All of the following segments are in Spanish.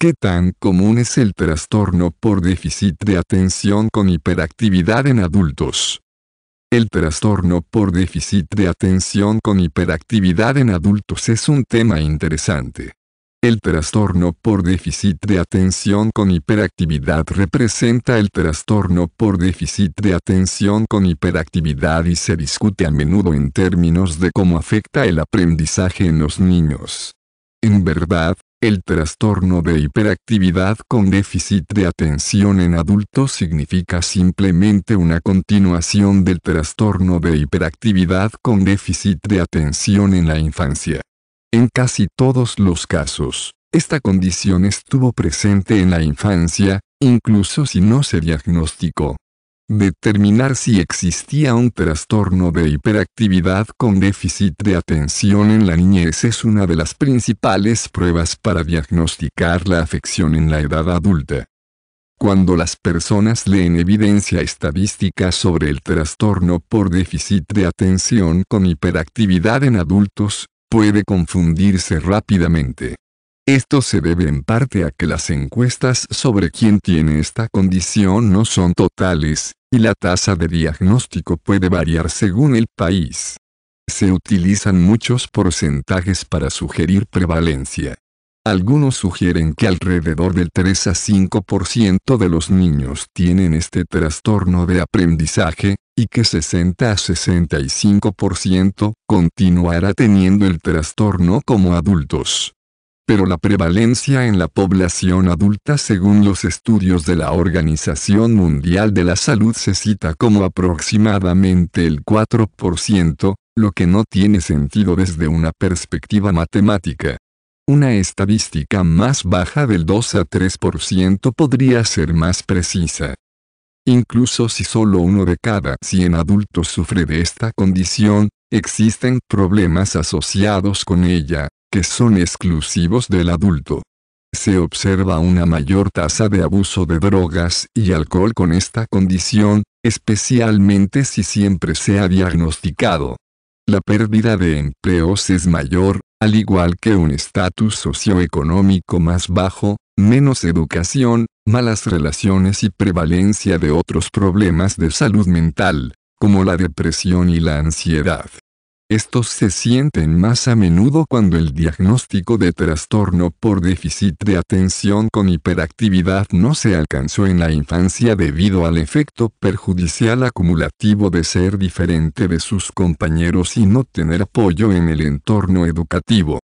¿Qué tan común es el trastorno por déficit de atención con hiperactividad en adultos? El trastorno por déficit de atención con hiperactividad en adultos es un tema interesante. El trastorno por déficit de atención con hiperactividad representa el trastorno por déficit de atención con hiperactividad y se discute a menudo en términos de cómo afecta el aprendizaje en los niños. En verdad, el trastorno de hiperactividad con déficit de atención en adultos significa simplemente una continuación del trastorno de hiperactividad con déficit de atención en la infancia. En casi todos los casos, esta condición estuvo presente en la infancia, incluso si no se diagnosticó determinar si existía un trastorno de hiperactividad con déficit de atención en la niñez es una de las principales pruebas para diagnosticar la afección en la edad adulta. Cuando las personas leen evidencia estadística sobre el trastorno por déficit de atención con hiperactividad en adultos, puede confundirse rápidamente. Esto se debe en parte a que las encuestas sobre quién tiene esta condición no son totales, y la tasa de diagnóstico puede variar según el país. Se utilizan muchos porcentajes para sugerir prevalencia. Algunos sugieren que alrededor del 3 a 5% de los niños tienen este trastorno de aprendizaje, y que 60 a 65% continuará teniendo el trastorno como adultos pero la prevalencia en la población adulta según los estudios de la Organización Mundial de la Salud se cita como aproximadamente el 4%, lo que no tiene sentido desde una perspectiva matemática. Una estadística más baja del 2 a 3% podría ser más precisa. Incluso si solo uno de cada 100 adultos sufre de esta condición, existen problemas asociados con ella que son exclusivos del adulto. Se observa una mayor tasa de abuso de drogas y alcohol con esta condición, especialmente si siempre se ha diagnosticado. La pérdida de empleos es mayor, al igual que un estatus socioeconómico más bajo, menos educación, malas relaciones y prevalencia de otros problemas de salud mental, como la depresión y la ansiedad. Estos se sienten más a menudo cuando el diagnóstico de trastorno por déficit de atención con hiperactividad no se alcanzó en la infancia debido al efecto perjudicial acumulativo de ser diferente de sus compañeros y no tener apoyo en el entorno educativo.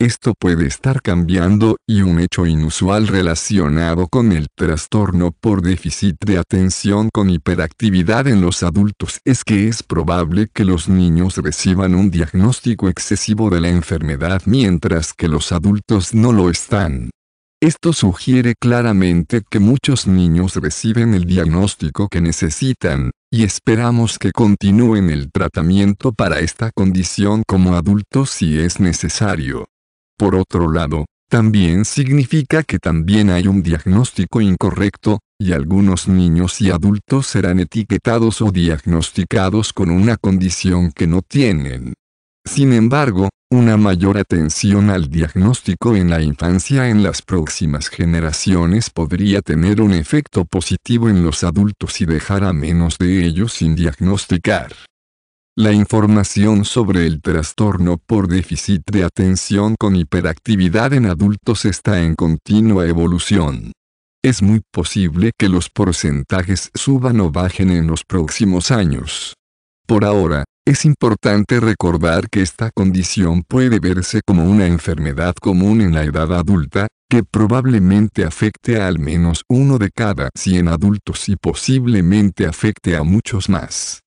Esto puede estar cambiando, y un hecho inusual relacionado con el trastorno por déficit de atención con hiperactividad en los adultos es que es probable que los niños reciban un diagnóstico excesivo de la enfermedad mientras que los adultos no lo están. Esto sugiere claramente que muchos niños reciben el diagnóstico que necesitan, y esperamos que continúen el tratamiento para esta condición como adultos si es necesario. Por otro lado, también significa que también hay un diagnóstico incorrecto, y algunos niños y adultos serán etiquetados o diagnosticados con una condición que no tienen. Sin embargo, una mayor atención al diagnóstico en la infancia en las próximas generaciones podría tener un efecto positivo en los adultos y dejar a menos de ellos sin diagnosticar. La información sobre el trastorno por déficit de atención con hiperactividad en adultos está en continua evolución. Es muy posible que los porcentajes suban o bajen en los próximos años. Por ahora, es importante recordar que esta condición puede verse como una enfermedad común en la edad adulta, que probablemente afecte a al menos uno de cada 100 adultos y posiblemente afecte a muchos más.